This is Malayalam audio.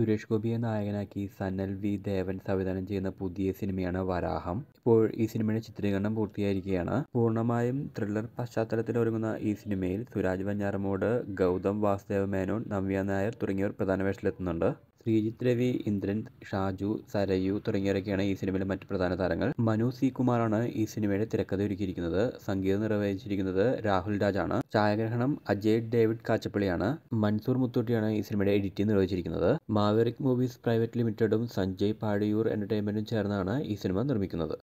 സുരേഷ് ഗോപിയെ നായകനാക്കി സനൽ വി ദേവൻ സംവിധാനം ചെയ്യുന്ന പുതിയ സിനിമയാണ് വരാഹം ഇപ്പോൾ ഈ സിനിമയുടെ ചിത്രീകരണം പൂർത്തിയായിരിക്കുകയാണ് പൂർണ്ണമായും ത്രില്ലർ പശ്ചാത്തലത്തിൽ ഒരുങ്ങുന്ന ഈ സിനിമയിൽ സുരാജ് വഞ്ഞാറമോട് ഗൗതം വാസുദേവ മേനോൻ നവ്യ നായർ തുടങ്ങിയവർ പ്രധാന വേഷത്തിലെത്തുന്നുണ്ട് ശ്രീജിത്ത് രവി ഇന്ദ്രൻ ഷാജു സരയു തുടങ്ങിയവരൊക്കെയാണ് ഈ സിനിമയിലെ മറ്റ് പ്രധാന താരങ്ങൾ മനു സി കുമാറാണ് ഈ സിനിമയുടെ തിരക്കഥ ഒരുക്കിയിരിക്കുന്നത് സംഗീതം നിർവഹിച്ചിരിക്കുന്നത് രാഹുൽ രാജാണ് ഛായാഗ്രഹണം അജയ് ഡേവിഡ് കാച്ചപ്പള്ളിയാണ് മൻസൂർ മുത്തൂട്ടിയാണ് ഈ സിനിമയുടെ എഡിറ്റിംഗ് നിർവഹിച്ചിരിക്കുന്നത് മാവറിക് മൂവീസ് പ്രൈവറ്റ് ലിമിറ്റഡും സഞ്ജയ് പാടിയൂർ എന്റർടൈൻമെന്റും ചേർന്നാണ് ഈ സിനിമ നിർമ്മിക്കുന്നത്